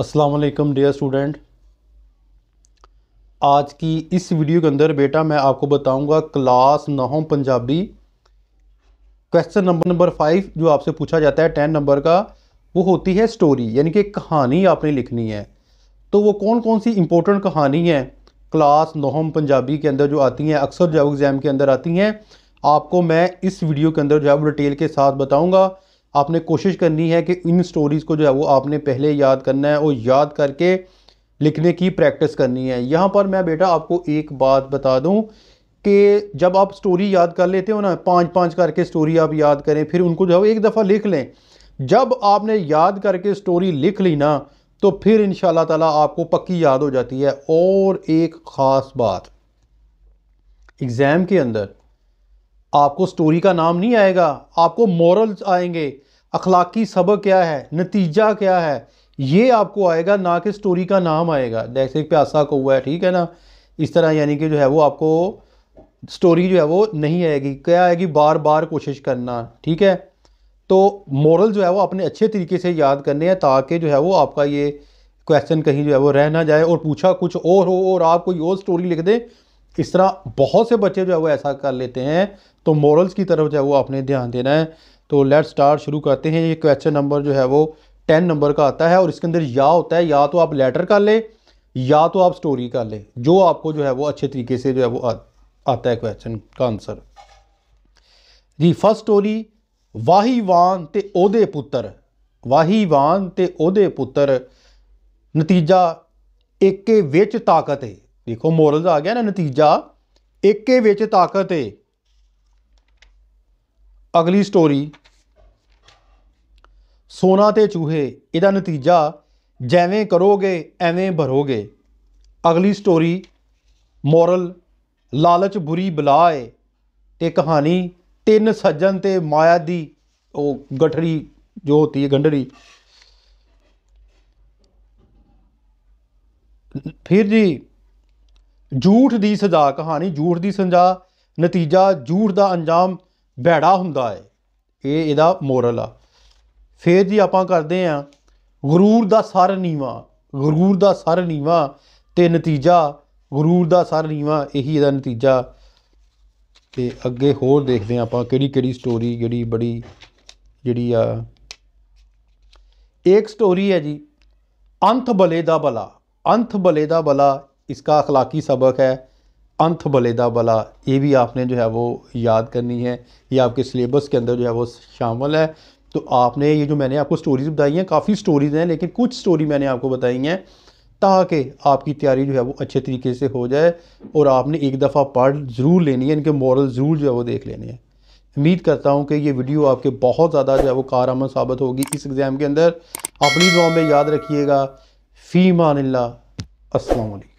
अस्सलाम वालेकुम dear student आज की इस वीडियो के अंदर बेटा मैं आपको बताऊंगा क्लास नौ Punjabi question number number five जो आपसे पूछा जाता है टेन नंबर का वो होती है स्टोरी यानी कि कहानी आपने लिखनी है तो वो कौन कौन सी इंपॉर्टेंट कहानी है क्लास नौ पंजाबी के अंदर जो आती हैं अक्सर जो एग्ज़ाम के अंदर आती हैं आपको मैं इस वीडियो के अंदर जो डिटेल के साथ बताऊँगा आपने कोशिश करनी है कि इन स्टोरीज़ को जो है वो आपने पहले याद करना है और याद करके लिखने की प्रैक्टिस करनी है यहाँ पर मैं बेटा आपको एक बात बता दूँ कि जब आप स्टोरी याद कर लेते हो ना पाँच पाँच करके स्टोरी आप याद करें फिर उनको जो है एक दफ़ा लिख लें जब आपने याद करके स्टोरी लिख ली ना तो फिर इन ताला आपको पक्की याद हो जाती है और एक ख़ास बात एग्ज़ाम के अंदर आपको स्टोरी का नाम नहीं आएगा आपको मॉरल्स आएंगे अखलाकी सबक क्या है नतीजा क्या है ये आपको आएगा ना कि स्टोरी का नाम आएगा जैसे प्यासा को हुआ है ठीक है ना इस तरह यानी कि जो है वो आपको स्टोरी जो है वो नहीं आएगी क्या आएगी बार बार कोशिश करना ठीक है तो मॉरल जो है वो अपने अच्छे तरीके से याद करने हैं ताकि जो है वो आपका ये क्वेश्चन कहीं जो है वो रह ना जाए और पूछा कुछ और हो और आप कोई और स्टोरी लिख दें इस तरह बहुत से बच्चे जो है वो ऐसा कर लेते हैं तो मॉरल्स की तरफ जो है वो आपने ध्यान देना है तो लेट स्टार्ट शुरू करते हैं ये क्वेश्चन नंबर जो है वो टेन नंबर का आता है और इसके अंदर या होता है या तो आप लेटर कर ले या तो आप स्टोरी कर ले जो आपको जो है वो अच्छे तरीके से जो है वो आ, आता है क्वेश्चन का आंसर जी फर्स्ट स्टोरी वाहीवान ते ओदे पुत्र वाहीवान ते ओदे पुत्र नतीजा के विच ताकत है ਦੇਖੋ ਮੋਰਲਸ ਆ ਗਿਆ ਨਾ ਨਤੀਜਾ ਏਕੇ ਵਿੱਚ ਤਾਕਤ ਏ ਅਗਲੀ ਸਟੋਰੀ ਸੋਨਾ ਤੇ ਚੂਹੇ ਇਹਦਾ ਨਤੀਜਾ ਜਿਵੇਂ ਕਰੋਗੇ ਐਵੇਂ ਭਰੋਗੇ ਅਗਲੀ ਸਟੋਰੀ ਮੋਰਲ ਲਾਲਚ ਬੁਰੀ ਬਲਾ ਏ ਤੇ ਕਹਾਣੀ ਤਿੰਨ ਸੱਜਣ ਤੇ ਮਾਇਆ ਦੀ ਉਹ ਗਠੜੀ ਜੋ ਹੁੰਦੀ ਹੈ ਗੰਢੜੀ ਫਿਰ ਜੀ ਝੂਠ ਦੀ ਸਜ਼ਾ ਕਹਾਣੀ ਝੂਠ ਦੀ ਸੰਜਾ ਨਤੀਜਾ ਝੂਠ ਦਾ ਅੰਜਾਮ ਭੈੜਾ ਹੁੰਦਾ ਹੈ ਇਹ ਇਹਦਾ ਮੋਰਲ ਆ ਫੇਰ ਜੀ ਆਪਾਂ ਕਰਦੇ ਆ ਗਰੂਰ ਦਾ ਸਰ ਨੀਵਾ ਗਰੂਰ ਦਾ ਸਰ ਨੀਵਾ ਤੇ ਨਤੀਜਾ ਗਰੂਰ ਦਾ ਸਰ ਨੀਵਾ ਇਹੀ ਇਹਦਾ ਨਤੀਜਾ ਤੇ ਅੱਗੇ ਹੋਰ ਦੇਖਦੇ ਆ ਆਪਾਂ ਕਿਹੜੀ ਕਿਹੜੀ ਸਟੋਰੀ ਜਿਹੜੀ ਬੜੀ ਜਿਹੜੀ ਆ ਇੱਕ ਸਟੋਰੀ ਹੈ ਜੀ ਅੰਤ ਬਲੇ ਦਾ ਬਲਾ ਅੰਤ ਬਲੇ ਦਾ ਬਲਾ इसका अखलाकी सबक है अंत बलेदा बला ये भी आपने जो है वो याद करनी है ये आपके सिलेबस के अंदर जो है वो शामिल है तो आपने ये जो मैंने आपको स्टोरीज़ बताई हैं काफ़ी स्टोरीज़ हैं लेकिन कुछ स्टोरी मैंने आपको बताई हैं ताकि आपकी तैयारी जो है वो अच्छे तरीके से हो जाए और आपने एक दफ़ा पढ़ ज़रूर लेनी है इनके मॉरल ज़रूर जो है वो देख लेने हैं उम्मीद करता हूँ कि ये वीडियो आपके बहुत ज़्यादा जो है वो कार साबित होगी इस एग्ज़ाम के अंदर अपनी दुआ में याद रखिएगा फ़ी मान ला असल